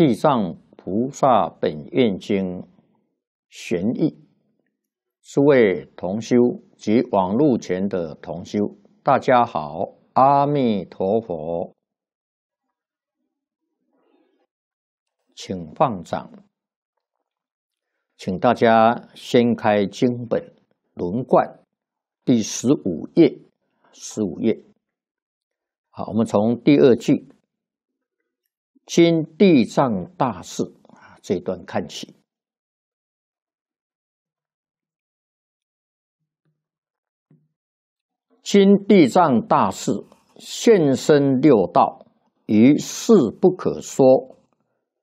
《地藏菩萨本愿经》玄义，是为同修及往路前的同修。大家好，阿弥陀佛，请放掌，请大家掀开经本，轮冠第十五页，十五页。好，我们从第二句。经地藏大事啊，这段看起。经地藏大事，现身六道，于事不可说，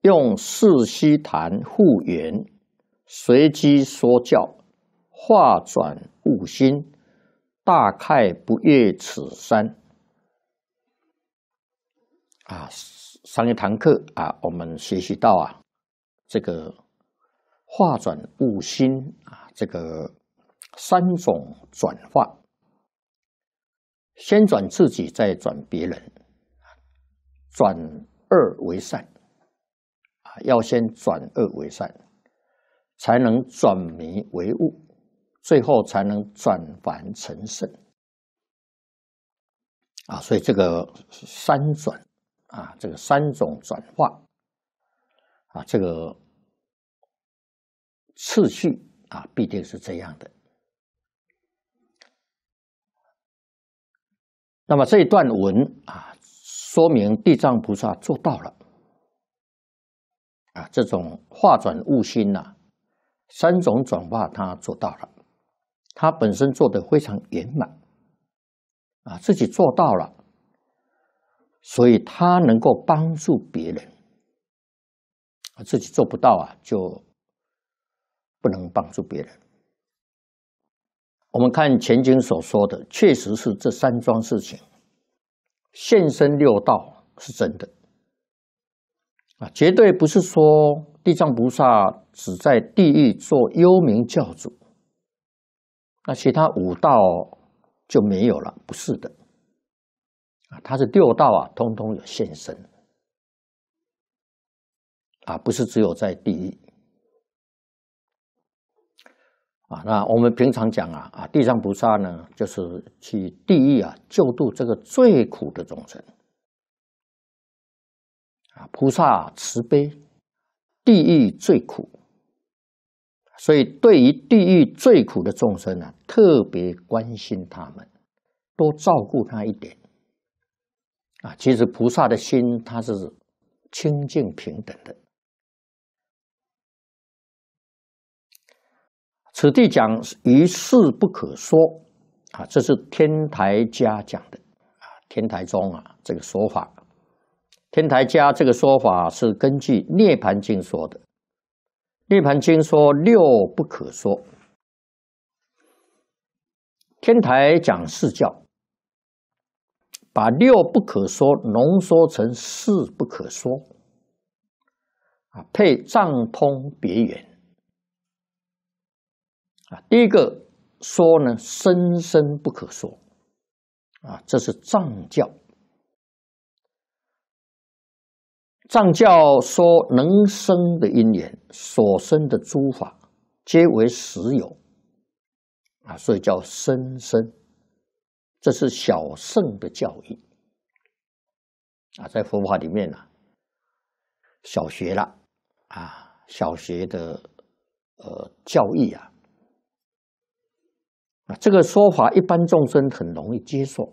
用四悉谈护缘，随机说教，化转悟心，大概不越此山啊！上一堂课啊，我们学习到啊，这个化转悟心啊，这个三种转化：先转自己，再转别人，转恶为善啊，要先转恶为善，才能转迷为悟，最后才能转凡成圣啊。所以这个三转。啊，这个三种转化，啊，这个次序啊，必定是这样的。那么这一段文啊，说明地藏菩萨做到了。啊，这种化转悟心呐，三种转化他做到了，他本身做的非常圆满，啊，自己做到了。所以他能够帮助别人，自己做不到啊，就不能帮助别人。我们看前经所说的，确实是这三桩事情，现身六道是真的，啊，绝对不是说地藏菩萨只在地狱做幽冥教主，那其他五道就没有了，不是的。啊，他是六道啊，通通有现身，啊，不是只有在地狱。啊，那我们平常讲啊啊，地藏菩萨呢，就是去地狱啊救度这个最苦的众生。啊，菩萨慈悲，地狱最苦，所以对于地狱最苦的众生啊，特别关心他们，多照顾他一点。啊，其实菩萨的心，它是清净平等的。此地讲一事不可说，啊，这是天台家讲的，啊，天台宗啊，这个说法，天台家这个说法是根据《涅盘经》说的，《涅盘经》说六不可说，天台讲四教。把六不可说浓缩成四不可说，啊，配藏通别圆，啊，第一个说呢，生生不可说，啊，这是藏教，藏教说能生的因缘，所生的诸法皆为实有，啊，所以叫生生。这是小圣的教义啊，在佛法里面呢，小学了啊，小学的呃教义啊，啊，这个说法一般众生很容易接受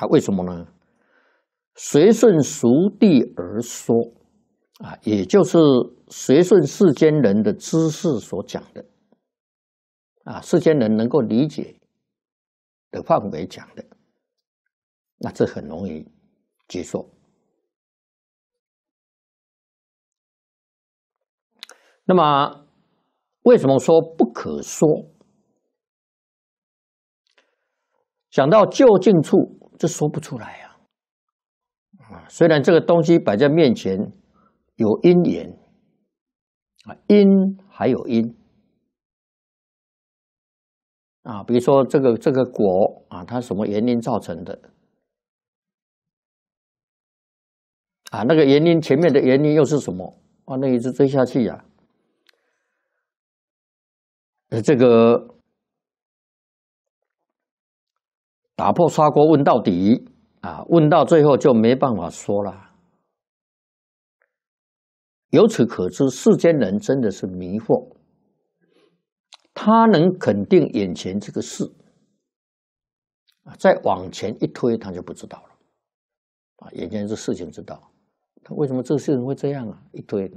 啊？为什么呢？随顺俗地而说啊，也就是随顺世间人的知识所讲的啊，世间人能够理解。的范围讲的，那这很容易接受。那么，为什么说不可说？讲到究竟处，这说不出来啊！啊，虽然这个东西摆在面前，有因缘啊，因还有因。啊，比如说这个这个果啊，它什么原因造成的？啊，那个原因前面的原因又是什么？啊，那一直追下去呀。呃，这个打破砂锅问到底啊，问到最后就没办法说了。由此可知，世间人真的是迷惑。他能肯定眼前这个事，啊，再往前一推，他就不知道了，啊，眼前这事情知道，他为什么这事情会这样啊？一推，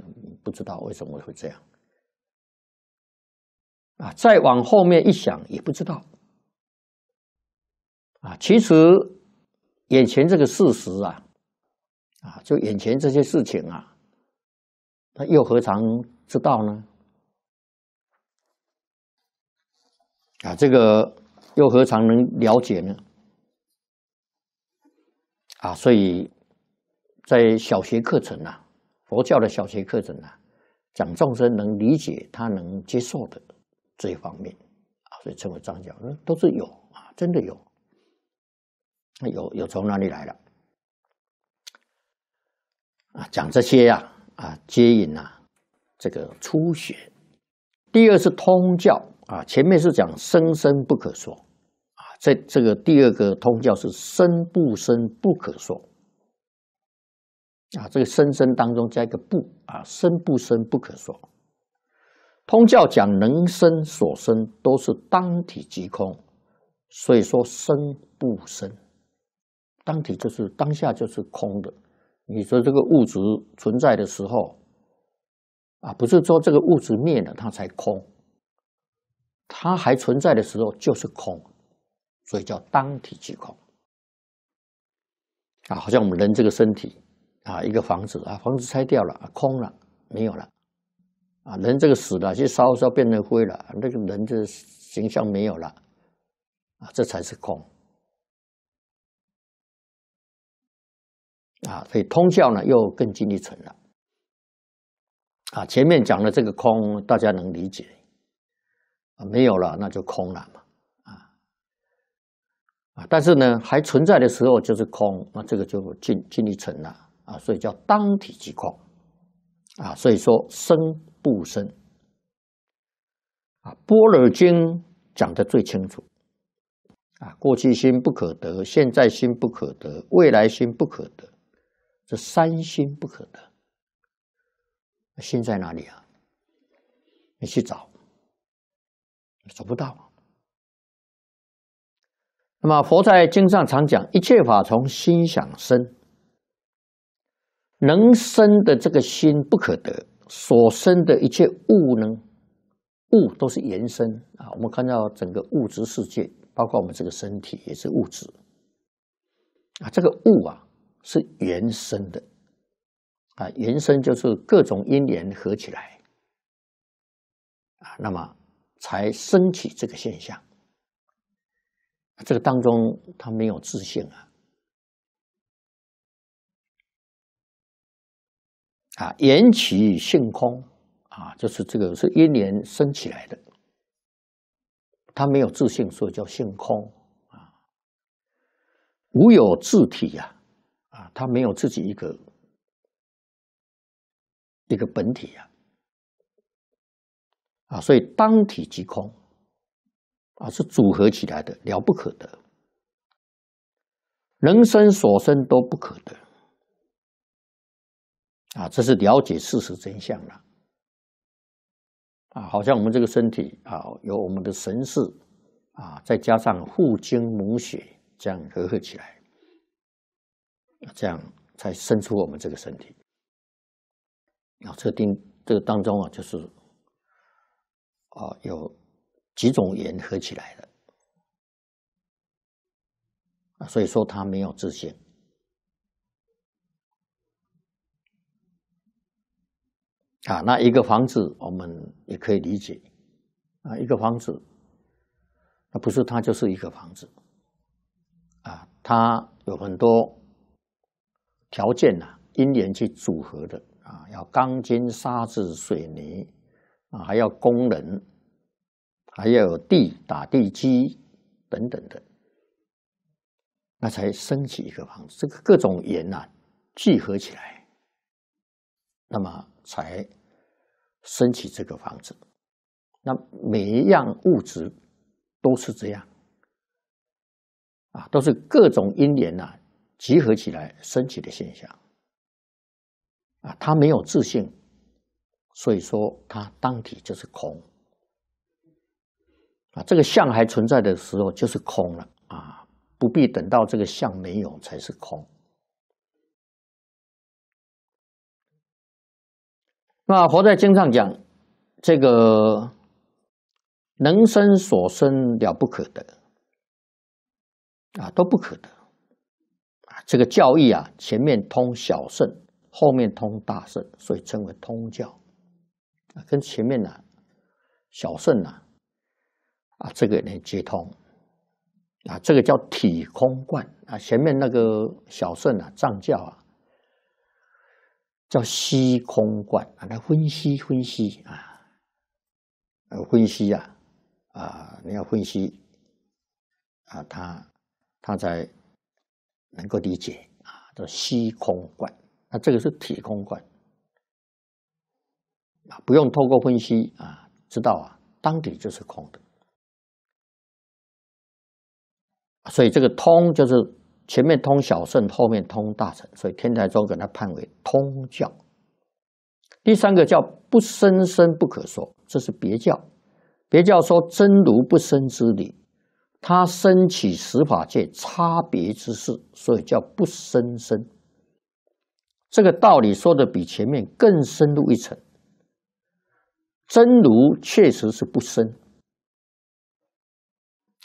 不知道为什么会这样，啊，再往后面一想，也不知道，啊，其实眼前这个事实啊，啊，就眼前这些事情啊，他又何尝知道呢？啊，这个又何尝能了解呢？啊，所以在小学课程啊，佛教的小学课程啊，讲众生能理解、他能接受的这一方面啊，所以称为藏教，都是有啊，真的有。那有有从哪里来的？啊，讲这些呀，啊，接引啊，这个初学。第二是通教。啊，前面是讲生生不可说，啊，这这个第二个通教是生不生不可说，啊，这个生生当中加一个不，啊，生不生不可说。通教讲能生所生都是当体即空，所以说生不生，当体就是当下就是空的。你说这个物质存在的时候，啊，不是说这个物质灭了它才空。它还存在的时候就是空，所以叫当体即空。啊，好像我们人这个身体，啊，一个房子啊，房子拆掉了，空了，没有了，啊，人这个死了，就烧烧变成灰了，那个人的形象没有了，啊，这才是空。啊，所以通教呢又更进一层了。啊，前面讲的这个空，大家能理解。没有了，那就空了嘛，啊啊！但是呢，还存在的时候就是空，那这个就进进一层了啊，所以叫当体即空，啊，所以说生不生，啊，《般若经》讲的最清楚，啊，过去心不可得，现在心不可得，未来心不可得，这三心不可得，心在哪里啊？你去找。找不到。那么，佛在经上常讲，一切法从心想生。能生的这个心不可得，所生的一切物呢？物都是延伸啊！我们看到整个物质世界，包括我们这个身体也是物质啊。这个物啊，是延伸的啊。延伸就是各种因缘合起来啊。那么，才升起这个现象，这个当中他没有自信啊，啊，缘起性空啊，就是这个是一年升起来的，他没有自信，所以叫性空啊，无有自体呀，啊，他没有自己一个一个本体呀。啊，所以当体即空，啊，是组合起来的，了不可得。人生所生都不可得，啊，这是了解事实真相了。啊，好像我们这个身体，啊，有我们的神识，啊，再加上护精母血，这样合合起来，这样才生出我们这个身体。啊，这定这个当中啊，就是。啊，有几种盐合起来的所以说他没有自信啊。那一个房子，我们也可以理解啊，一个房子，那不是它就是一个房子啊，它有很多条件呐，因缘去组合的啊，要钢筋、沙子、水泥。啊，还要工人，还要有地打地基等等的，那才升起一个房子。这个各种盐呐聚合起来，那么才升起这个房子。那每一样物质都是这样啊，都是各种因缘呐集合起来升起的现象啊，他没有自信，所以说，它当体就是空啊！这个相还存在的时候就是空了啊，不必等到这个相没有才是空。那《佛在经》上讲，这个能生所生了不可得啊，都不可得啊！这个教义啊，前面通小圣，后面通大圣，所以称为通教。啊，跟前面呢，小圣呢，啊，这个能接通，啊，这个叫体空观，啊，前面那个小圣啊，藏教啊，叫虚空观，啊，来分析分析啊，呃，分析啊，啊，你要分析，啊，他他才能够理解啊，叫虚空观，那这个是体空观。啊，不用透过分析啊，知道啊，当体就是空的。所以这个通就是前面通小圣，后面通大成，所以天台宗给它判为通教。第三个叫不生生不可说，这是别教。别教说真如不生之理，他生起十法界差别之事，所以叫不生生。这个道理说的比前面更深入一层。真如确实是不生，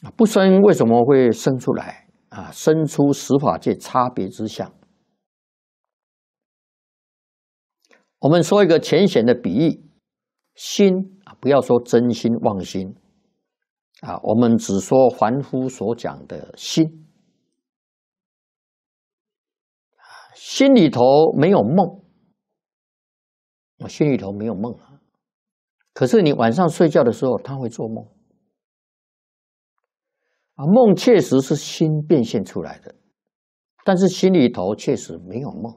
啊，不生为什么会生出来？啊，生出十法界差别之相。我们说一个浅显的比喻，心啊，不要说真心妄心，啊，我们只说凡夫所讲的心，啊，心里头没有梦，我心里头没有梦啊。可是你晚上睡觉的时候，他会做梦，啊，梦确实是心变现出来的，但是心里头确实没有梦。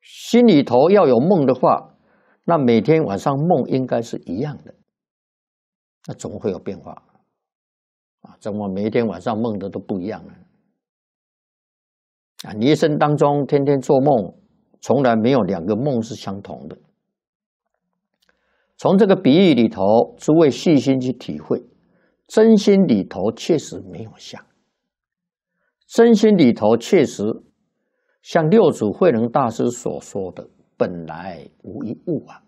心里头要有梦的话，那每天晚上梦应该是一样的，那总会有变化，啊，怎么每一天晚上梦的都不一样呢？啊，你一生当中天天做梦，从来没有两个梦是相同的。从这个比喻里头，诸位细心去体会，真心里头确实没有相；真心里头确实像六祖慧能大师所说的“本来无一物”啊。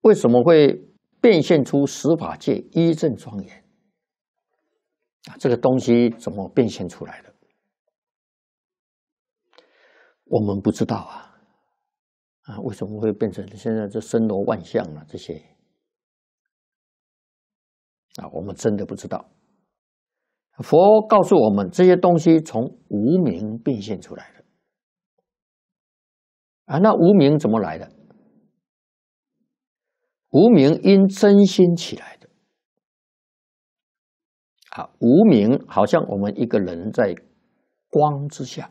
为什么会变现出十法界一正庄严啊？这个东西怎么变现出来的？我们不知道啊。为什么会变成现在这森罗万象了？这些啊，我们真的不知道。佛告诉我们，这些东西从无名变现出来的啊。那无名怎么来的？无名因真心起来的啊。无名好像我们一个人在光之下。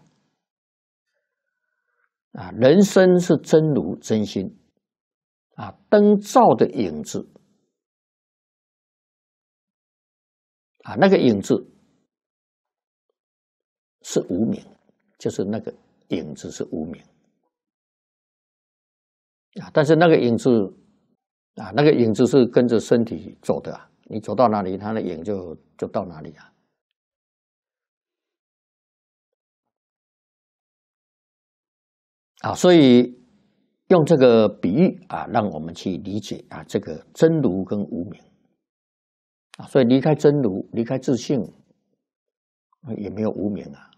啊，人生是真如真心，啊，灯照的影子，啊，那个影子是无名，就是那个影子是无名，啊，但是那个影子，啊，那个影子是跟着身体走的啊，你走到哪里，它的影就就到哪里啊。啊，所以用这个比喻啊，让我们去理解啊，这个真如跟无名啊。所以离开真如，离开自信，也没有无名啊。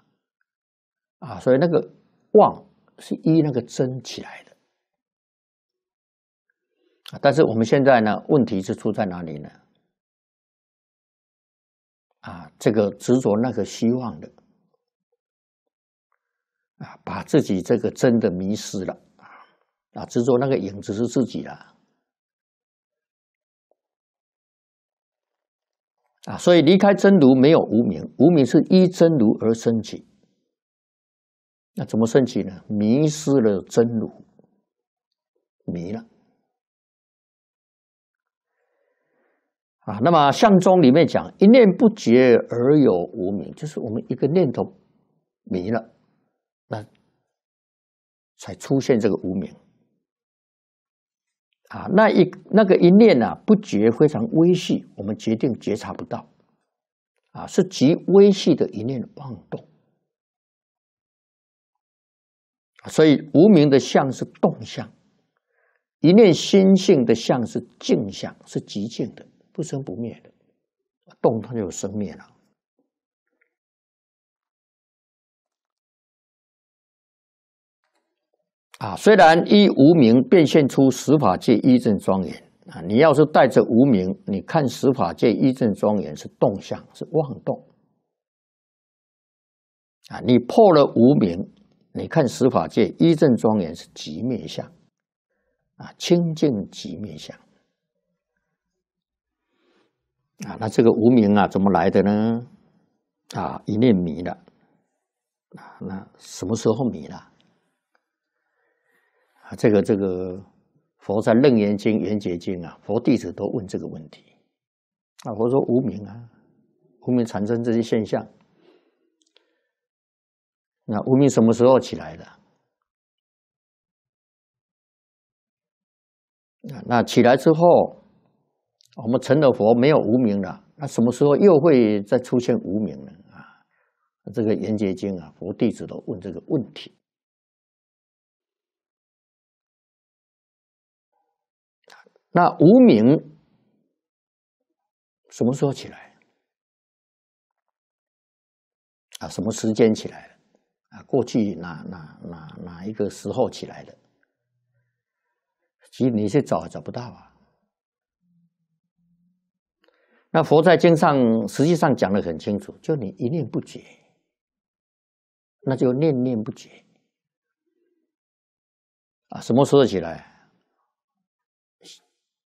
啊，所以那个望是一那个真起来的啊。但是我们现在呢，问题是出在哪里呢？啊，这个执着那个希望的。啊，把自己这个真的迷失了啊！执着那个影子是自己的啊，所以离开真如没有无名，无名是依真如而升起。那怎么升起呢？迷失了真如，迷了啊！那么《相宗》里面讲，一念不觉而有无名，就是我们一个念头迷了。那才出现这个无名啊！那一那个一念啊，不觉非常微细，我们决定觉察不到啊，是极微细的一念妄动。所以无名的相是动相，一念心性的相是静相，是极静的，不生不灭的。动它就有生灭了。啊，虽然依无名变现出十法界一正庄严啊，你要是带着无名，你看十法界一正庄严是动向，是妄动啊。你破了无名，你看十法界一正庄严是极灭相啊，清净极灭相啊。那这个无名啊，怎么来的呢？啊，一念迷了啊。那什么时候迷了？这个这个佛在《楞严经》《圆觉经》啊，佛弟子都问这个问题啊。佛说无名啊，无名产生这些现象。那无名什么时候起来的？那那起来之后，我们成了佛，没有无名了。那什么时候又会再出现无名呢？啊，这个《圆觉经》啊，佛弟子都问这个问题。那无名什么时候起来？啊，什么时间起来的？啊，过去哪哪哪哪一个时候起来的？其实你是找找不到啊。那佛在经上实际上讲的很清楚，就你一念不绝，那就念念不绝啊，什么时候起来？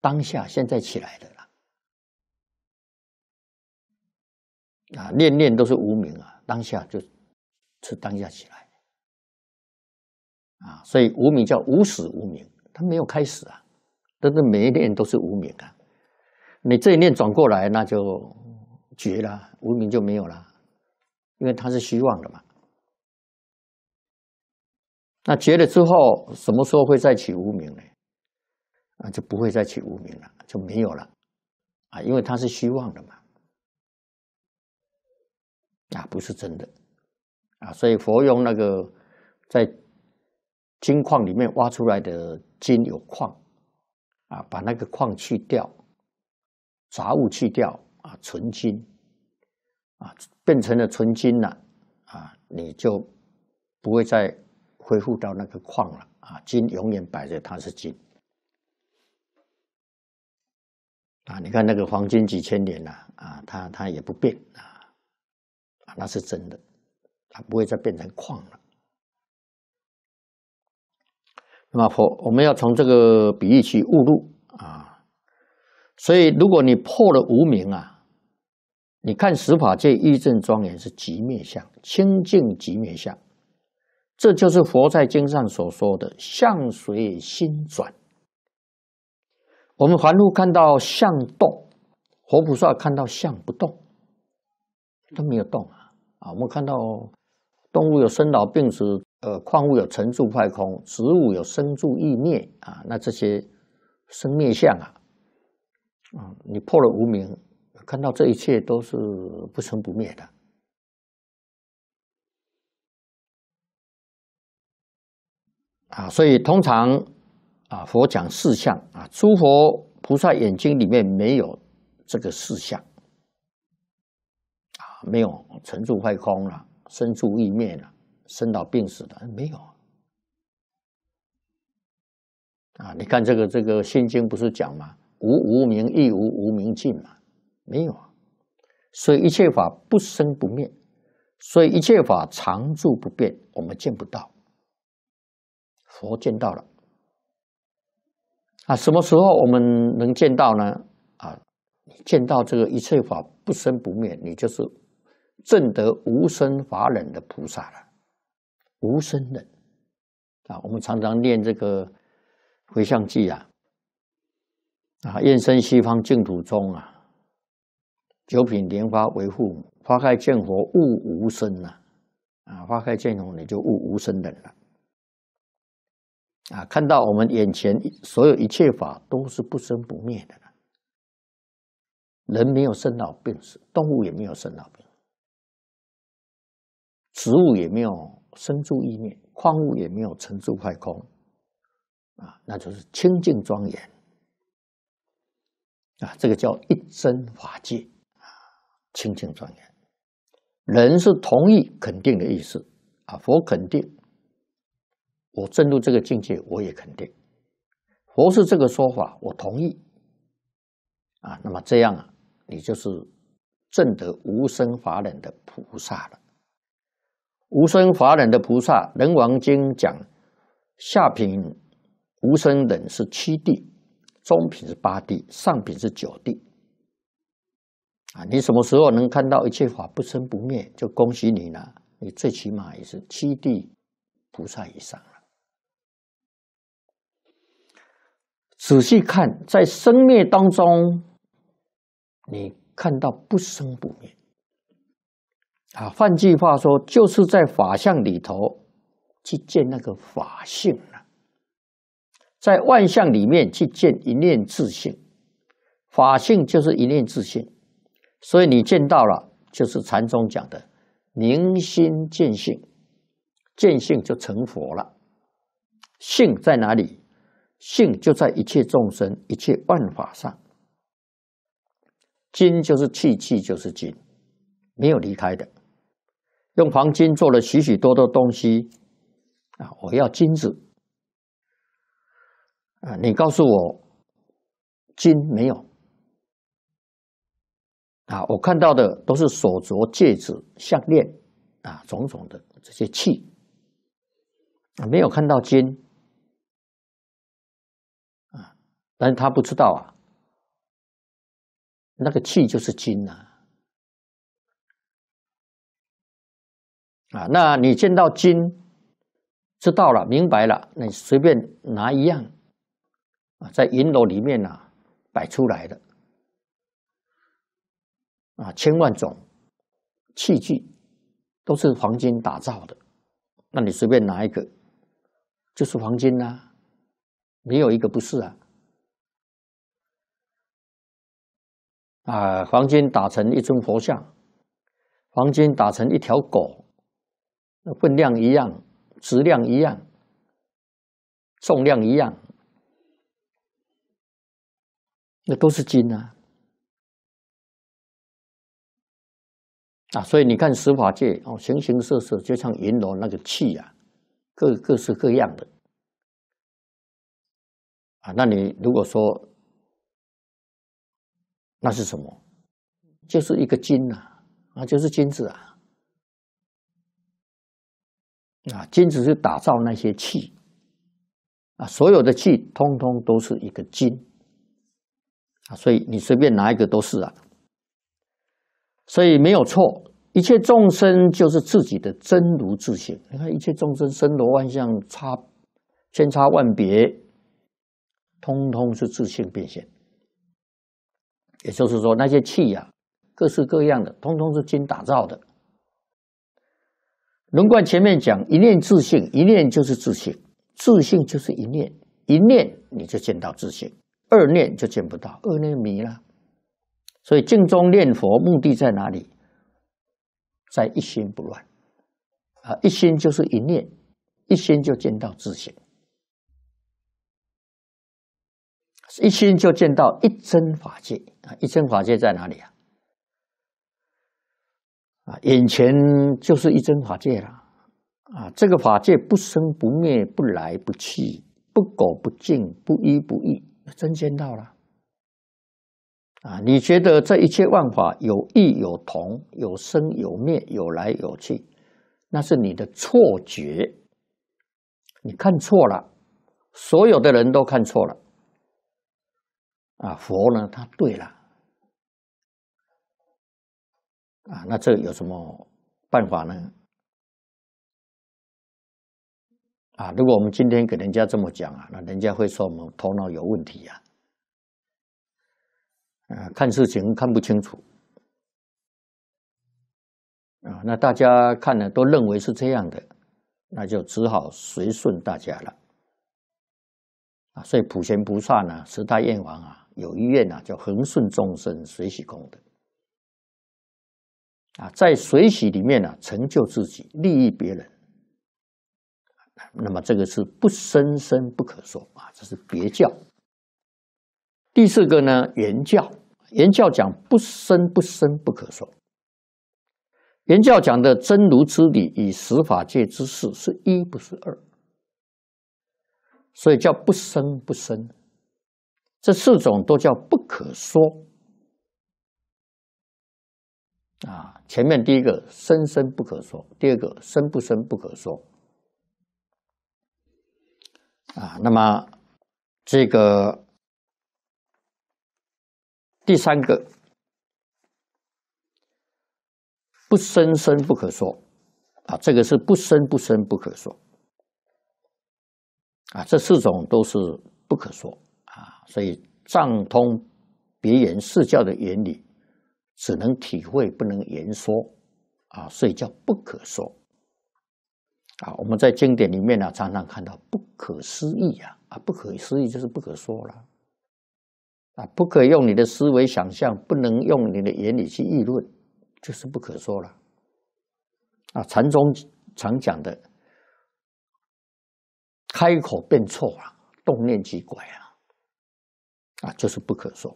当下现在起来的啦，啊，念念都是无名啊，当下就是当下起来，啊，所以无名叫无始无名，它没有开始啊，但是每一念都是无名啊，你这一念转过来，那就绝了，无名就没有了，因为它是虚妄的嘛。那绝了之后，什么时候会再起无名呢？啊，就不会再起无名了，就没有了，啊，因为它是虚妄的嘛，啊，不是真的，啊，所以佛用那个在金矿里面挖出来的金有矿，啊，把那个矿去掉，杂物去掉，啊，纯金，啊，变成了纯金了，啊，你就不会再恢复到那个矿了，啊，金永远摆着它是金。啊，你看那个黄金几千年了，啊，它它也不变啊，啊，那是真的，它不会再变成矿了。那么佛，我们要从这个比喻去悟入啊。所以，如果你破了无明啊，你看十法界一正庄严是极灭相，清净极灭相，这就是佛在经上所说的相随心转。我们环路看到象动，活菩萨看到象不动，都没有动啊！啊，我们看到动物有生老病死，呃，矿物有成住坏空，植物有生住异灭啊。那这些生灭相啊，啊，你破了无明，看到这一切都是不生不灭的啊。所以通常。啊，佛讲四相啊，诸佛菩萨眼睛里面没有这个四相啊，没有成住坏空了，生住异灭了，生老病死的没有啊。啊，你看这个这个《心经》不是讲吗？无无明亦无无明尽嘛，没有啊。所以一切法不生不灭，所以一切法常住不变，我们见不到，佛见到了。啊，什么时候我们能见到呢？啊，见到这个一切法不生不灭，你就是证得无生法忍的菩萨了，无生忍。啊，我们常常念这个回向记啊，啊，愿生西方净土中啊，九品莲花为父母，花开见佛悟无生啊，啊，花开见佛你就悟无生忍了。啊，看到我们眼前所有一切法都是不生不灭的人没有生老病死，动物也没有生老病，植物也没有生住意念，矿物也没有成住坏空，啊，那就是清净庄严。啊，这个叫一真法界啊，清净庄严。人是同意肯定的意思啊，佛肯定。我证入这个境界，我也肯定，佛是这个说法，我同意。啊，那么这样啊，你就是证得无生法忍的菩萨了。无生法忍的菩萨，《人王经》讲，下品无生忍是七地，中品是八地，上品是九地。啊，你什么时候能看到一切法不生不灭，就恭喜你了。你最起码也是七地菩萨以上。仔细看，在生灭当中，你看到不生不灭。啊，换句话说，就是在法相里头去见那个法性了，在万象里面去见一念自性，法性就是一念自性，所以你见到了，就是禅宗讲的明心见性，见性就成佛了。性在哪里？性就在一切众生、一切万法上，金就是气，气就是金，没有离开的。用黄金做了许许多多东西，啊，我要金子，啊，你告诉我，金没有，啊，我看到的都是手镯、戒指、项链，啊，种种的这些器啊，没有看到金。但是他不知道啊，那个器就是金呐！啊，那你见到金，知道了，明白了，那你随便拿一样，啊，在银楼里面啊摆出来的，啊，千万种器具都是黄金打造的，那你随便拿一个，就是黄金呐，没有一个不是啊。啊，黄金打成一尊佛像，黄金打成一条狗，那分量一样，质量一样，重量一样，那都是金啊！啊，所以你看，十法界哦，形形色色，就像银罗那个气啊，各各式各样的啊。那你如果说，那是什么？就是一个金呐，啊，就是金子啊，啊，金子是打造那些器，啊，所有的器通通都是一个金，啊，所以你随便拿一个都是啊，所以没有错，一切众生就是自己的真如自性。你看，一切众生身罗万象差千差万别，通通是自性变现。也就是说，那些气呀，各式各样的，通通是金打造的。龙观前面讲一念自信，一念就是自信，自信就是一念，一念你就见到自信，二念就见不到，二念迷了。所以静中念佛目的在哪里？在一心不乱啊，一心就是一念，一心就见到自信，一心就见到一真法界。啊，一真法界在哪里啊？啊，眼前就是一真法界了。啊，这个法界不生不灭，不来不去，不垢不净，不依不异，真见到了。啊，你觉得这一切万法有异有同，有生有灭，有来有去，那是你的错觉，你看错了，所有的人都看错了。啊，佛呢，他对了啊，那这有什么办法呢？啊，如果我们今天给人家这么讲啊，那人家会说我们头脑有问题呀，啊，看事情看不清楚啊，那大家看呢都认为是这样的，那就只好随顺大家了啊，所以普贤菩萨呢，十大愿王啊。有一愿呐，叫恒顺众生，随喜功德啊，在随喜里面呢，成就自己，利益别人。那么这个是不生生不可说啊，这是别教。第四个呢，原教，原教讲不生不生不可说。原教讲的真如之理与十法界之事是一，不是二，所以叫不生不生。这四种都叫不可说啊。前面第一个生生不可说，第二个生不生不可说啊。那么这个第三个不生生不可说啊，这个是不生不生不可说啊。这四种都是不可说。所以，丈通别人释教的原理，只能体会不能言说，啊，所以叫不可说。啊，我们在经典里面呢，常常看到不可思议啊，啊，不可思议就是不可说了，啊，不可用你的思维想象，不能用你的原理去议论，就是不可说了。啊，禅宗常讲的，开口便错啊，动念即拐啊。啊，就是不可说，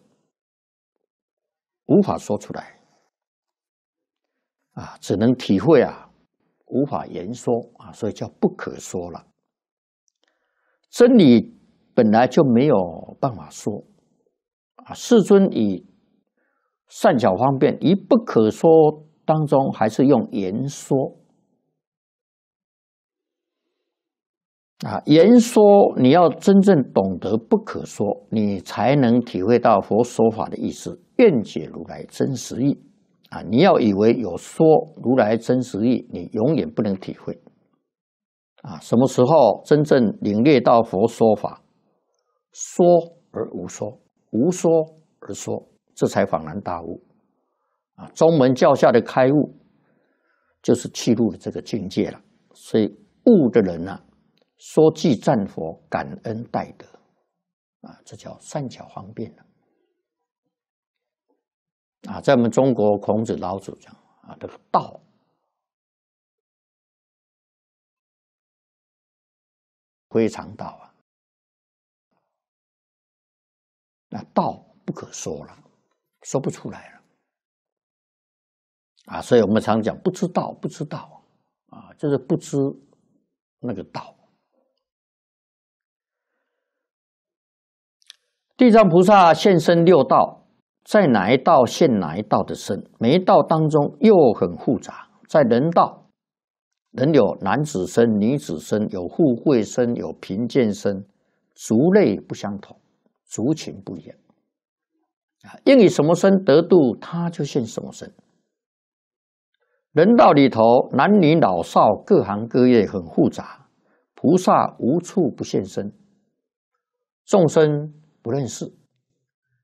无法说出来，啊，只能体会啊，无法言说啊，所以叫不可说了。真理本来就没有办法说，啊，世尊以善巧方便，以不可说当中，还是用言说。啊，言说你要真正懂得不可说，你才能体会到佛说法的意思，辩解如来真实意。啊，你要以为有说如来真实意，你永远不能体会。啊，什么时候真正领略到佛说法，说而无说，无说而说，这才恍然大悟。啊，宗门教下的开悟，就是契入这个境界了。所以悟的人呢？说记战佛感恩戴德啊，这叫善巧方便了啊！在我们中国，孔子老祖讲啊，这个道非常道啊，那道不可说了，说不出来了啊！所以我们常讲不知道，不知道啊，就是不知那个道。地藏菩萨现身六道，在哪一道现哪一道的身？每一道当中又很复杂。在人道，人有男子身、女子身，有富贵身、有贫贱身，族类不相同，族情不一样。啊，应以什么身得度，他就现什么身。人道里头，男女老少、各行各业很复杂，菩萨无处不现身，众生。不认识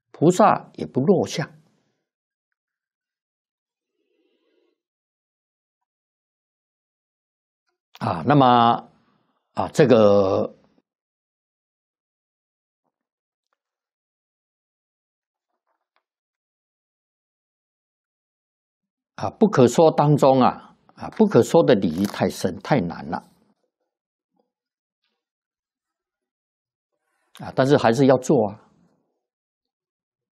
菩萨也不落下啊。那么啊，这个啊不可说当中啊啊不可说的礼仪太深太难了。啊，但是还是要做啊！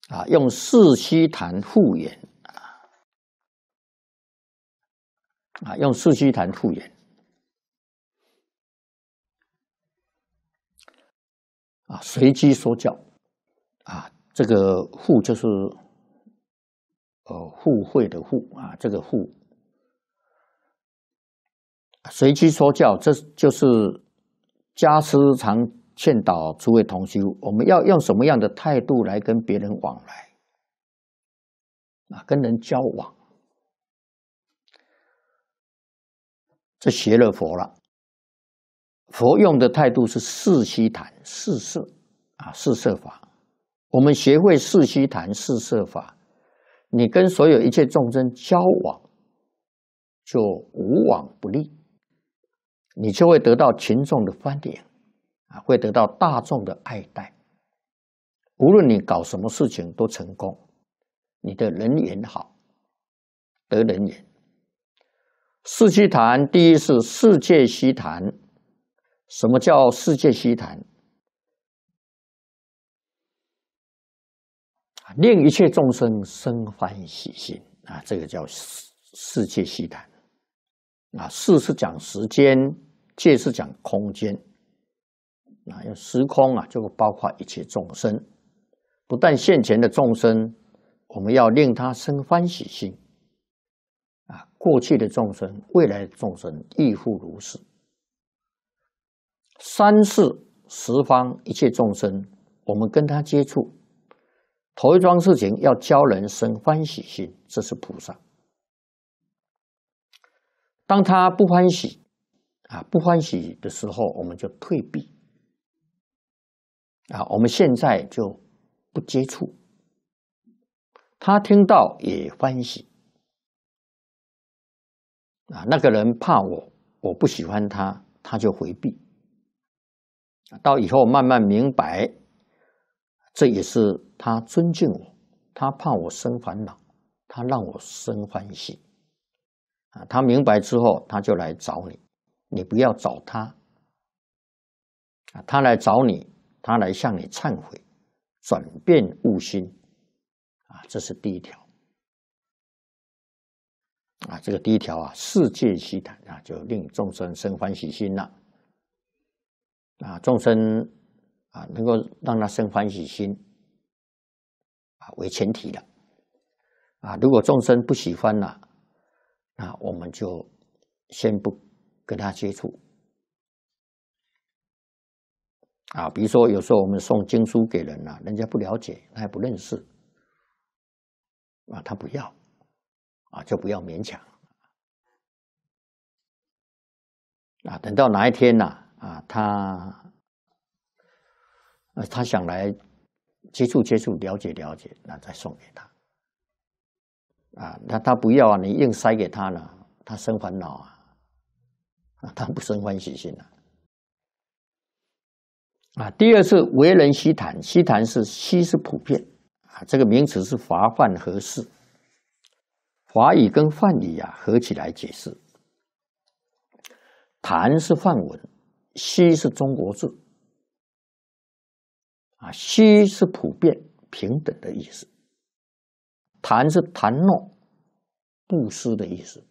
啊，用四虚谈护言啊！啊，用四虚谈护言啊！随机说教啊，这个护就是呃互惠的互啊，这个互。随机说教，这就是家师常。劝导诸位同修，我们要用什么样的态度来跟别人往来？啊，跟人交往，这学了佛了。佛用的态度是四悉檀、四摄，啊，四摄法。我们学会四悉檀、四摄法，你跟所有一切众生交往，就无往不利，你就会得到群众的欢迎。啊，会得到大众的爱戴。无论你搞什么事情都成功，你的人缘好，得人缘。四七坛第一是世界西坛，什么叫世界西坛？啊，令一切众生生欢喜心啊，这个叫世世界西坛。啊，世是讲时间，界是讲空间。啊，有时空啊，就会包括一切众生，不但现前的众生，我们要令他生欢喜心，啊，过去的众生、未来的众生亦复如是。三世十方一切众生，我们跟他接触，头一桩事情要教人生欢喜心，这是菩萨。当他不欢喜，啊，不欢喜的时候，我们就退避。啊，我们现在就不接触。他听到也欢喜。啊，那个人怕我，我不喜欢他，他就回避。到以后慢慢明白，这也是他尊敬我，他怕我生烦恼，他让我生欢喜。啊，他明白之后，他就来找你，你不要找他。啊，他来找你。他来向你忏悔、转变悟心，啊，这是第一条。啊，这个第一条啊，世界喜坦啊，就令众生生欢喜心了。啊，众生啊，能够让他生欢喜心，啊，为前提的，啊，如果众生不喜欢了，那我们就先不跟他接触。啊，比如说有时候我们送经书给人啊，人家不了解，他也不认识，啊，他不要，啊，就不要勉强。啊，等到哪一天呐，啊，他，他想来接触接触，了解了解，那再送给他。啊，那他不要啊，你硬塞给他了，他生烦恼啊，啊，他不生欢喜心啊。啊，第二次为人稀谈，稀谈是稀是普遍啊，这个名词是华范合释，华语跟范语啊合起来解释，谈是范文，稀是中国字，啊，稀是普遍平等的意思，谈是谈诺，布施的意思，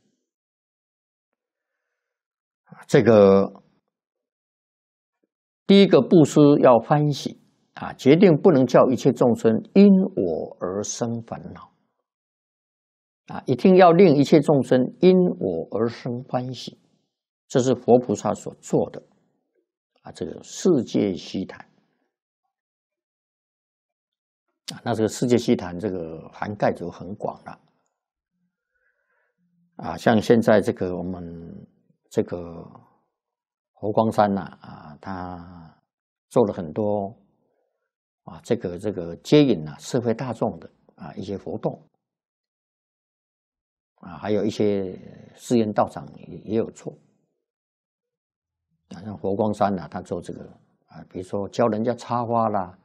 这个。第一个布施要欢喜，啊，决定不能叫一切众生因我而生烦恼，啊，一定要令一切众生因我而生欢喜，这是佛菩萨所做的，啊，这个世界西坛。那这个世界西坛，这个涵盖就很广了，啊，像现在这个我们这个。佛光山呐，啊，他做了很多啊，这个这个接引呐社会大众的啊一些活动，啊，还有一些寺院道长也也有做。好像佛光山呐，他做这个啊，比如说教人家插花啦，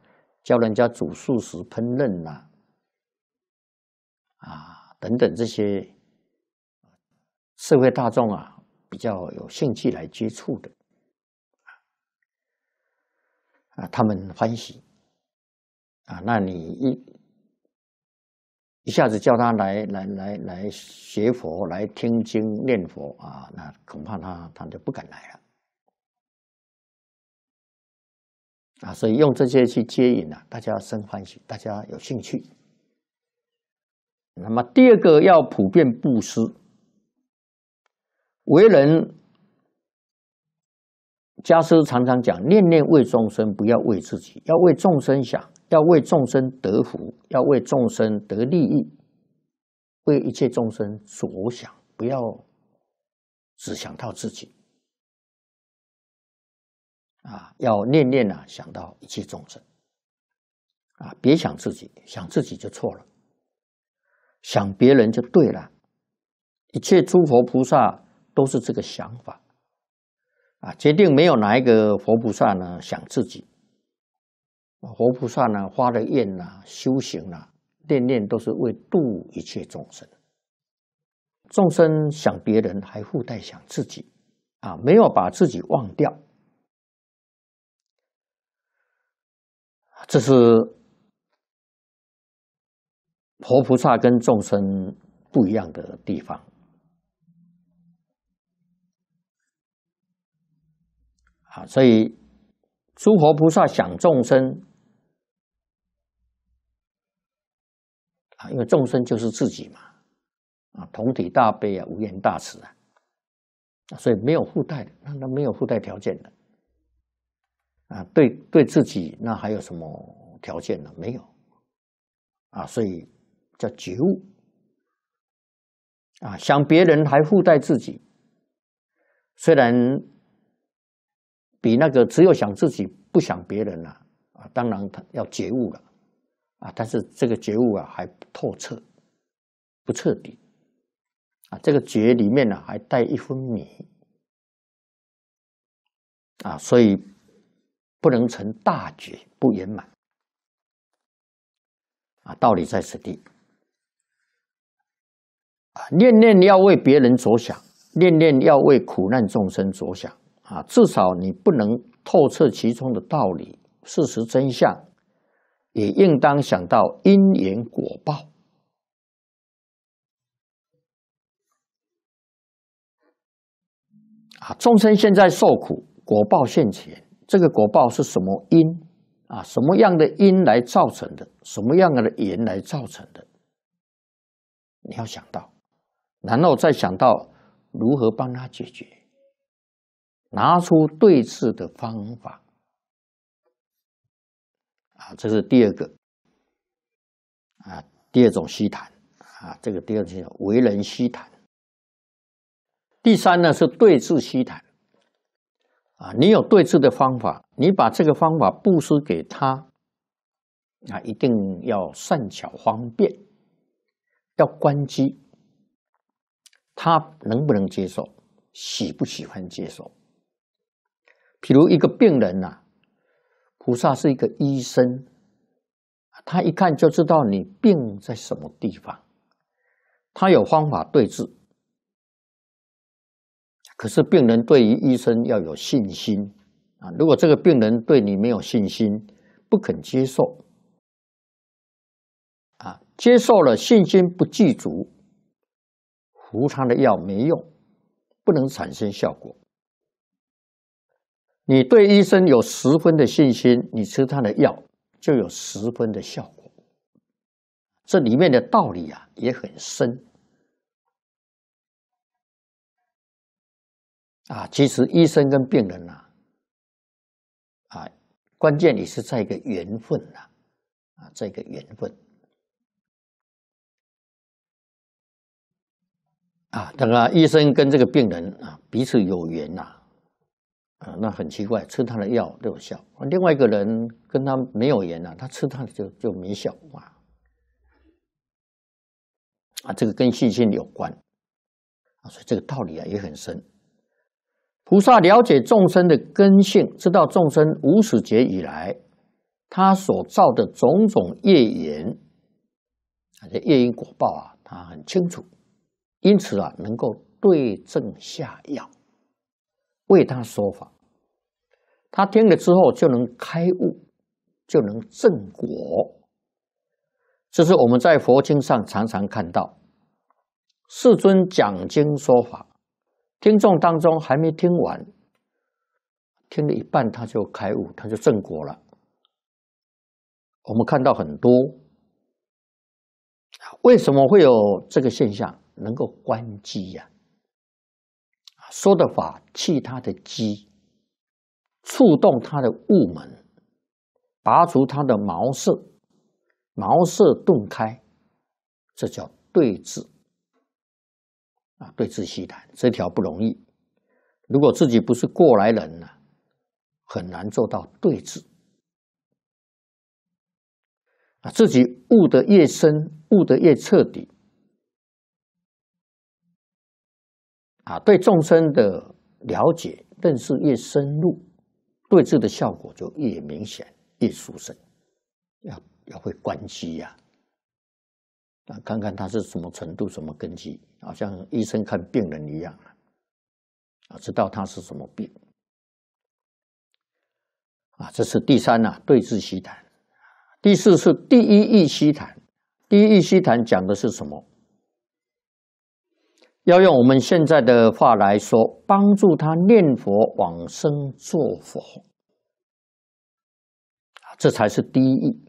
教人家煮素食烹饪啦，啊等等这些社会大众啊比较有兴趣来接触的。啊，他们欢喜啊！那你一一下子叫他来来来来学佛、来听经、念佛啊，那恐怕他他就不敢来了啊！所以用这些去接引呢，大家生欢喜，大家有兴趣。那么第二个要普遍布施，为人。家师常常讲，念念为众生，不要为自己，要为众生想，要为众生得福，要为众生得利益，为一切众生所想，不要只想到自己。啊，要念念啊，想到一切众生。啊，别想自己，想自己就错了，想别人就对了。一切诸佛菩萨都是这个想法。啊，决定没有哪一个活菩萨呢想自己，活菩萨呢发的愿呐、修行呐、念念都是为度一切众生。众生想别人，还附带想自己，啊，没有把自己忘掉。这是活菩萨跟众生不一样的地方。啊，所以诸佛菩萨想众生啊，因为众生就是自己嘛，啊，同体大悲啊，无缘大慈啊，啊，所以没有附带的，那没有附带条件的，啊，对对自己那还有什么条件呢？没有，啊，所以叫觉悟，啊，想别人还附带自己，虽然。比那个只有想自己，不想别人了啊！当然他要觉悟了啊，但是这个觉悟啊，还不透彻不彻底啊！这个觉里面呢，还带一分迷啊，所以不能成大觉，不圆满啊！道理在此地啊，念念要为别人着想，念念要为苦难众生着想。啊，至少你不能透彻其中的道理、事实真相，也应当想到因缘果报。啊，众生现在受苦，果报现前，这个果报是什么因？啊，什么样的因来造成的？什么样的缘来造成的？你要想到，然后再想到如何帮他解决。拿出对治的方法，啊，这是第二个，啊，第二种虚谈，啊，这个第二是为人虚谈。第三呢，是对治虚谈，啊，你有对治的方法，你把这个方法布施给他，啊，一定要善巧方便，要关机，他能不能接受，喜不喜欢接受？比如一个病人呐，菩萨是一个医生，他一看就知道你病在什么地方，他有方法对治。可是病人对于医生要有信心啊！如果这个病人对你没有信心，不肯接受，啊，接受了信心不具足，服他的药没用，不能产生效果。你对医生有十分的信心，你吃他的药就有十分的效果。这里面的道理啊也很深。啊，其实医生跟病人啊，啊，关键你是在一个缘分呐，啊，在一个缘分。啊，那个医生跟这个病人啊，彼此有缘呐。啊，那很奇怪，吃他的药都有效；另外一个人跟他没有缘啊，他吃他的就就没效啊。啊，这个跟信心有关啊，所以这个道理啊也很深。菩萨了解众生的根性，知道众生无始劫以来他所造的种种业缘啊，这业因果报啊，他很清楚，因此啊，能够对症下药。为他说法，他听了之后就能开悟，就能正果。这是我们在佛经上常常看到，世尊讲经说法，听众当中还没听完，听了一半他就开悟，他就正果了。我们看到很多，为什么会有这个现象能够关机呀？说的法，弃他的机，触动他的物门，拔除他的毛色，茅塞顿开，这叫对治。啊，对治西谈，这条不容易。如果自己不是过来人呢，很难做到对治。啊，自己悟得越深，悟得越彻底。啊，对众生的了解认识越深入，对治的效果就越明显、越殊胜。要要会观机呀，啊，看看他是什么程度、什么根基，好像医生看病人一样，啊，啊，知道他是什么病。啊，这是第三呢，对治西谈。第四是第一义西痰，第一义西痰讲的是什么？要用我们现在的话来说，帮助他念佛往生做佛这才是第一义。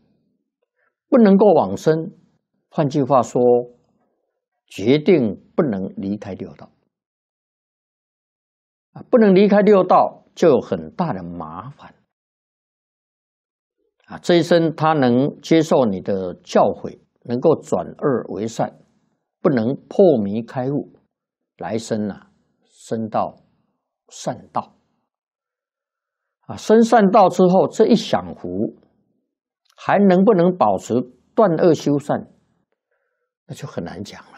不能够往生，换句话说，决定不能离开六道不能离开六道，就有很大的麻烦啊！这一生他能接受你的教诲，能够转恶为善，不能破迷开悟。来生呐，生到善道啊，生善道之后，这一享福，还能不能保持断恶修善，那就很难讲了。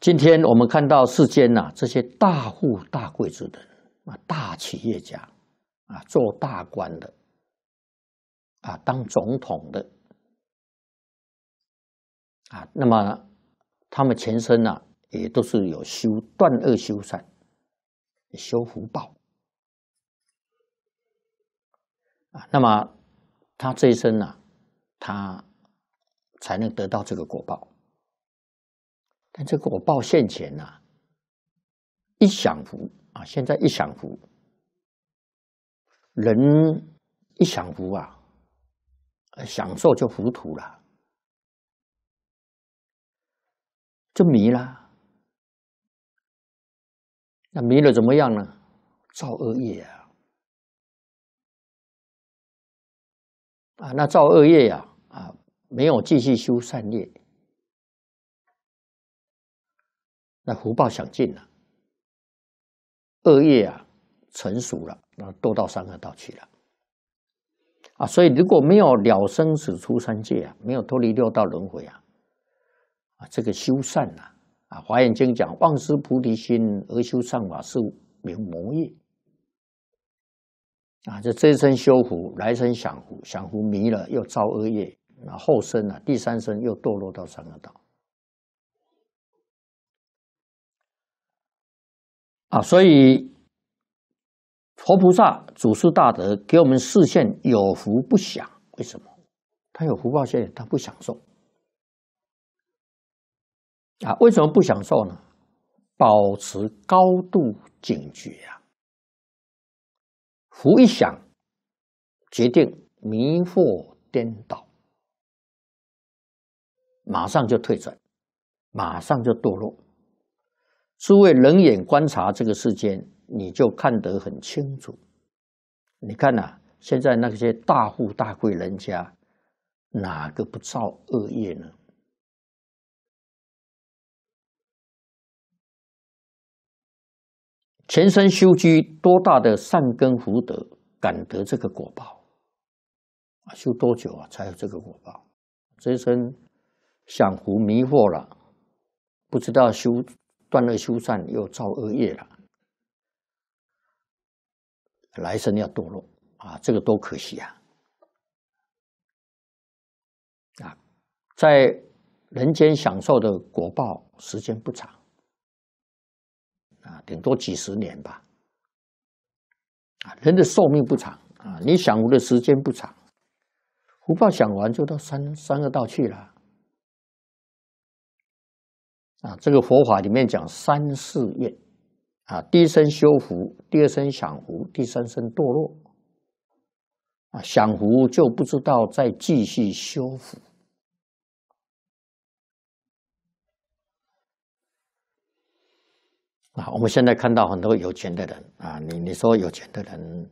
今天我们看到世间呐，这些大富大贵之人啊，大企业家啊，做大官的啊，当总统的啊，那么。他们前生呢，也都是有修断恶修善，修福报啊。那么他这一生呢，他才能得到这个果报。但这个果报现前呢，一享福啊，现在一享福，人一享福啊，享受就糊涂了。就迷了，那迷了怎么样呢？造恶业啊！啊，那造恶业呀，啊，没有继续修善业，那福报享尽了，恶业啊成熟了，那堕到三恶道去了。啊，所以如果没有了生死出三界啊，没有脱离六道轮回啊。啊，这个修善呐，啊，《华严经》讲，妄失菩提心而修善法是名魔业。啊，这这一生修福，来生享福，享福迷了又造恶业，那后生呢？第三生又堕落到三恶道。啊，所以，佛菩萨、祖师大德给我们示现有福不享，为什么？他有福报现，他不享受。啊，为什么不享受呢？保持高度警觉呀！福一想，决定迷惑颠倒，马上就退转，马上就堕落。诸位冷眼观察这个世间，你就看得很清楚。你看呐，现在那些大富大贵人家，哪个不造恶业呢？前生修积多大的善根福德，感得这个果报啊？修多久啊？才有这个果报？这一生享福迷惑了，不知道修断恶修善，又造恶业了，来生要堕落啊！这个多可惜啊！啊，在人间享受的果报时间不长。啊，顶多几十年吧。啊，人的寿命不长啊，你享福的时间不长，福报享完就到三三个道去了。啊，这个佛法里面讲三世业，啊，第一生修福，第二生享福，第三生堕落。啊，享福就不知道再继续修福。啊，我们现在看到很多有钱的人啊，你你说有钱的人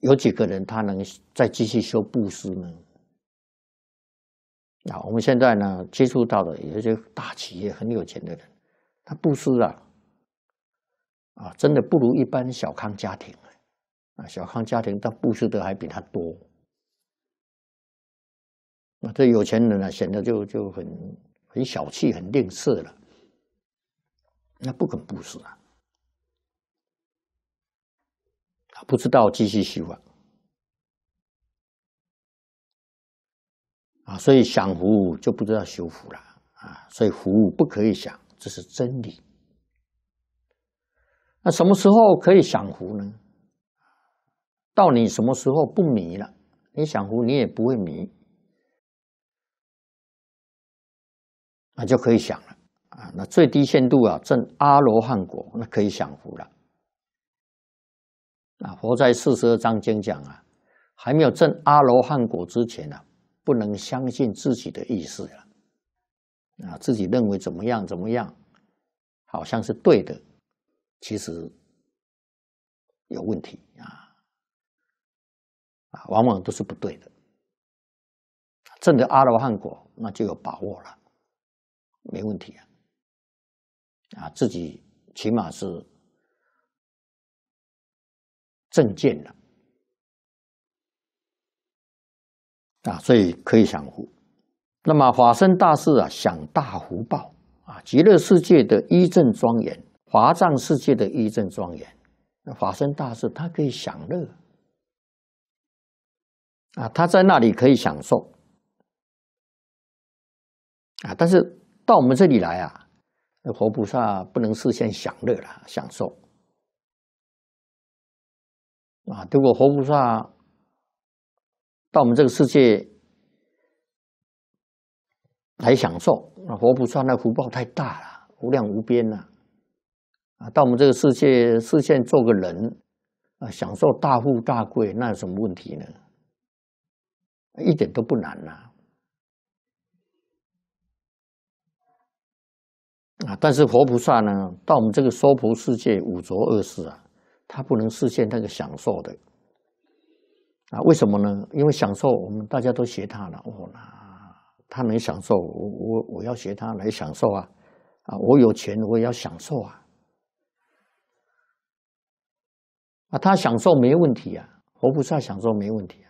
有几个人他能再继续修布施呢？啊，我们现在呢接触到的有一些大企业很有钱的人，他布施啊，啊，真的不如一般小康家庭啊，小康家庭他布施的还比他多，那这有钱人呢显得就就很很小气，很吝啬了。那不肯布施啊，他不知道继续修福啊，所以享福就不知道修福了啊，所以福不可以享，这是真理。那什么时候可以享福呢？到你什么时候不迷了，你享福你也不会迷，那就可以享了。啊，那最低限度啊，证阿罗汉果，那可以享福了。啊，《佛在四十二章经》讲啊，还没有证阿罗汉果之前呢，不能相信自己的意识了。啊，自己认为怎么样怎么样，好像是对的，其实有问题啊。啊，往往都是不对的。证的阿罗汉果，那就有把握了，没问题啊。啊，自己起码是正见的啊，所以可以享福。那么法身大士啊，享大福报啊，极乐世界的一正庄严，华藏世界的一正庄严。那法身大士他可以享乐啊，他在那里可以享受啊，但是到我们这里来啊。那活菩萨不能事先享乐了，享受啊！如果活菩萨到我们这个世界来享受，那活菩萨那福报太大了，无量无边了啊，到我们这个世界事先做个人啊，享受大富大贵，那有什么问题呢？一点都不难呐！啊！但是活菩萨呢，到我们这个娑婆世界五浊恶世啊，他不能实现那个享受的。啊，为什么呢？因为享受，我们大家都学他了。哦，那他能享受？我我我要学他来享受啊！啊，我有钱，我也要享受啊！啊，他享受没问题啊，活菩萨享受没问题啊。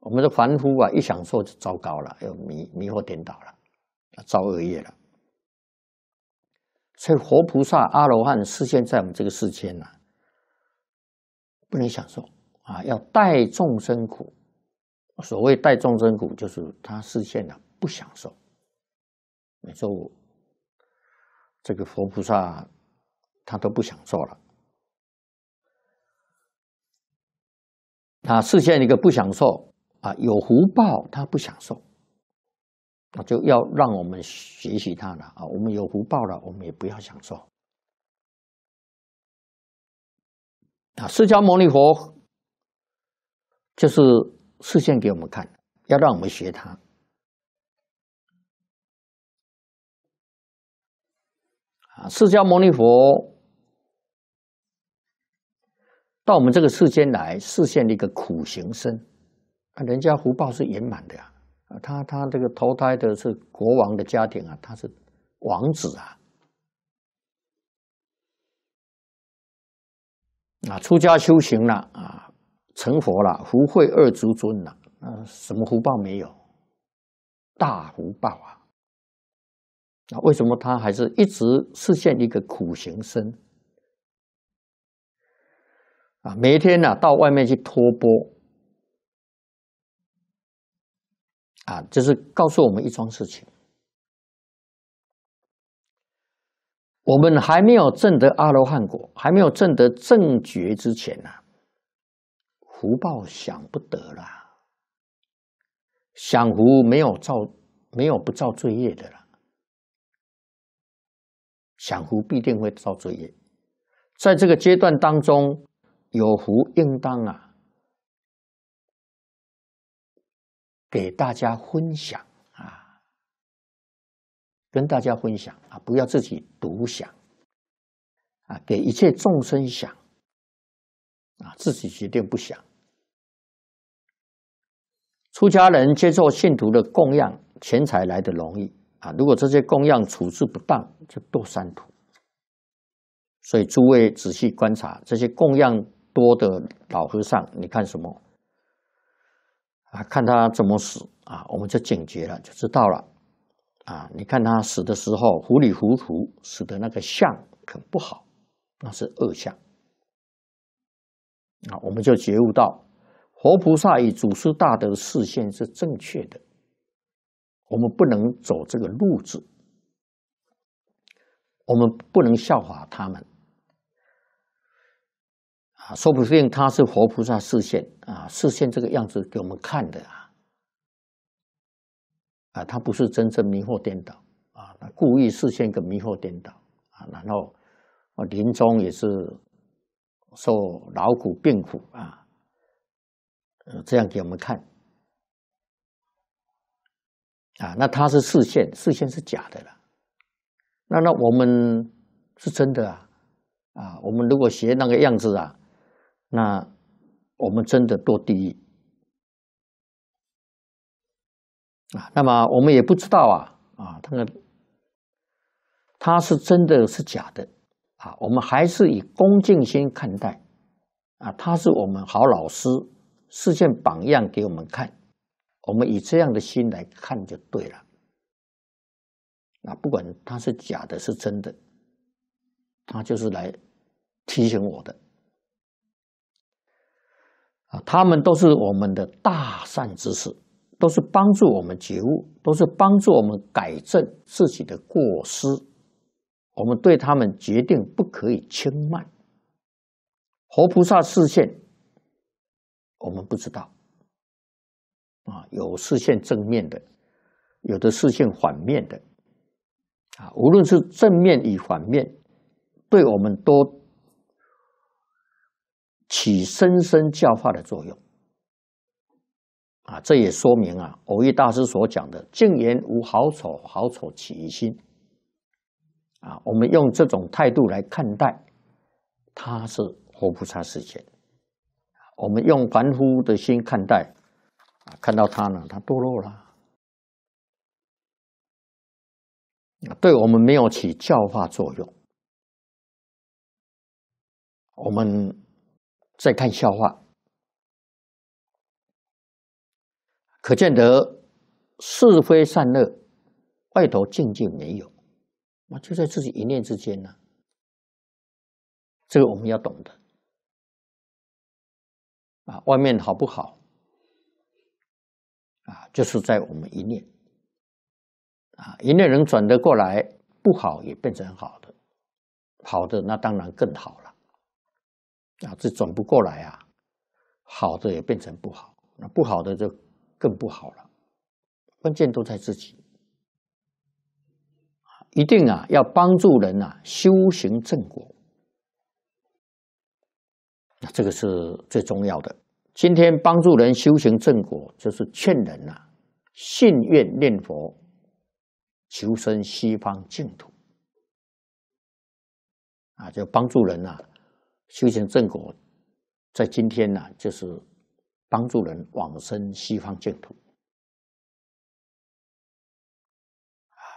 我们的凡夫啊，一享受就糟糕了，又迷迷惑颠倒了，啊，造恶业了。所以，佛菩萨、阿罗汉视现在我们这个世间呢，不能享受啊，要带众生苦。所谓带众生苦，就是他视现了不享受。你说，这个佛菩萨他都不享受了，他视现一个不享受啊，有福报他不享受。那就要让我们学习他了啊！我们有福报了，我们也不要享受。啊，释迦牟尼佛就是示现给我们看，要让我们学他。啊，释迦牟尼佛到我们这个世间来示现的一个苦行僧，啊，人家福报是圆满的呀。啊，他他这个投胎的是国王的家庭啊，他是王子啊，啊，出家修行了啊，成佛了，福慧二足尊了，啊，什么福报没有？大福报啊！那为什么他还是一直实现一个苦行僧？啊，每天呢到外面去托钵。啊，就是告诉我们一桩事情：我们还没有证得阿罗汉果，还没有证得正觉之前呢，福报享不得了。享福没有造，没有不造罪业的了。享福必定会造罪业，在这个阶段当中，有福应当啊。给大家分享啊，跟大家分享啊，不要自己独享啊，给一切众生想啊，自己决定不想。出家人接受信徒的供养，钱财来的容易啊。如果这些供养处置不当，就堕三途。所以诸位仔细观察这些供养多的老和尚，你看什么？啊，看他怎么死啊，我们就警觉了，就知道了。啊，你看他死的时候糊里糊涂，死的那个相很不好，那是恶相。啊，我们就觉悟到，活菩萨以祖师大德视线是正确的，我们不能走这个路子，我们不能笑话他们。说不定他是活菩萨示现啊，示现这个样子给我们看的啊。啊，他不是真正迷惑颠倒啊，他故意示现个迷惑颠倒啊，然后临终也是受劳苦病苦啊，这样给我们看啊。那他是示现，示现是假的了。那那我们是真的啊啊，我们如果学那个样子啊。那我们真的多第一啊！那么我们也不知道啊啊！他他是真的是假的啊！我们还是以恭敬心看待啊！他是我们好老师，是件榜样给我们看。我们以这样的心来看就对了。啊，不管他是假的，是真的，他就是来提醒我的。啊，他们都是我们的大善之事，都是帮助我们觉悟，都是帮助我们改正自己的过失。我们对他们决定不可以轻慢。活菩萨视线，我们不知道。啊，有视线正面的，有的视线反面的。啊，无论是正面与反面，对我们都。起深深教化的作用，啊，这也说明啊，偶遇大师所讲的“静言无好丑，好丑起于心”，啊，我们用这种态度来看待，他是活菩萨世界。我们用凡夫的心看待，啊，看到他呢，他堕落了，啊，对我们没有起教化作用，我们。再看笑话，可见得是非善恶，外头境界没有，那就在自己一念之间呢。这个我们要懂的啊，外面好不好啊，就是在我们一念啊，一念能转得过来，不好也变成好的，好的那当然更好了。啊，这转不过来啊！好的也变成不好，那不好的就更不好了。关键都在自己一定啊，要帮助人啊，修行正果。那这个是最重要的。今天帮助人修行正果，就是劝人啊，信愿念佛，求生西方净土。啊，就帮助人啊。修行正果，在今天呢，就是帮助人往生西方净土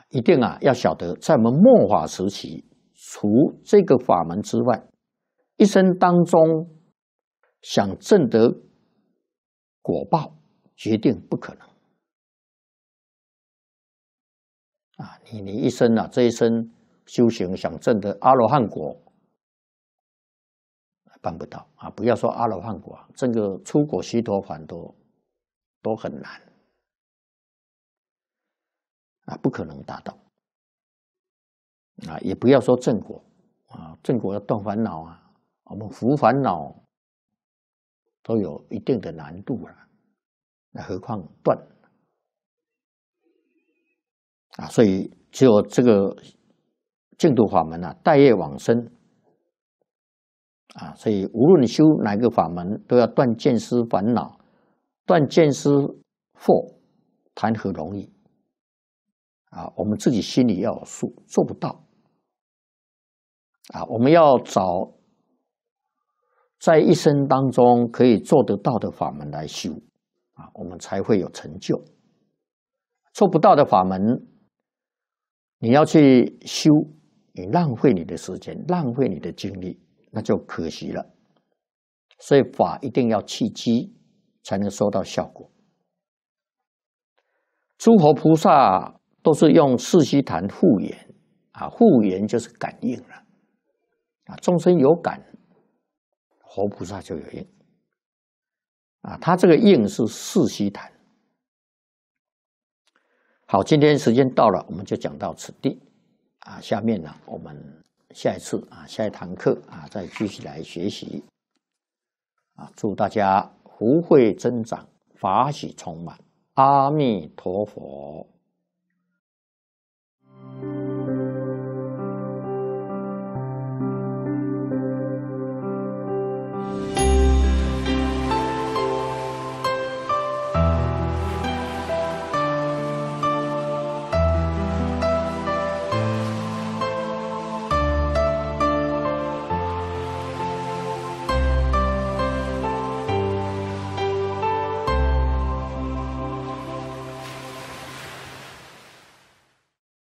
一定啊，要晓得，在我们末法时期，除这个法门之外，一生当中想证得果报，决定不可能啊！你你一生啊，这一生修行想证得阿罗汉果。办不到啊！不要说阿罗汉果，这个出果、修陀还多，都很难啊，不可能达到啊！也不要说正果啊，正果要断烦恼啊，我们伏烦恼都有一定的难度了，那何况断啊？所以只有这个净土法门呢，待业往生。啊，所以无论修哪个法门，都要断见思烦恼，断见思惑，谈何容易？啊，我们自己心里要有数，做不到。啊，我们要找在一生当中可以做得到的法门来修，啊，我们才会有成就。做不到的法门，你要去修，你浪费你的时间，浪费你的精力。那就可惜了，所以法一定要契机，才能收到效果。诸佛菩萨都是用四悉檀护缘，啊，护缘就是感应了，啊，众生有感，佛菩萨就有应，啊，他这个应是四悉檀。好，今天时间到了，我们就讲到此地，啊，下面呢，我们。下一次啊，下一堂课啊，再继续来学习。啊，祝大家福慧增长，法喜充满，阿弥陀佛。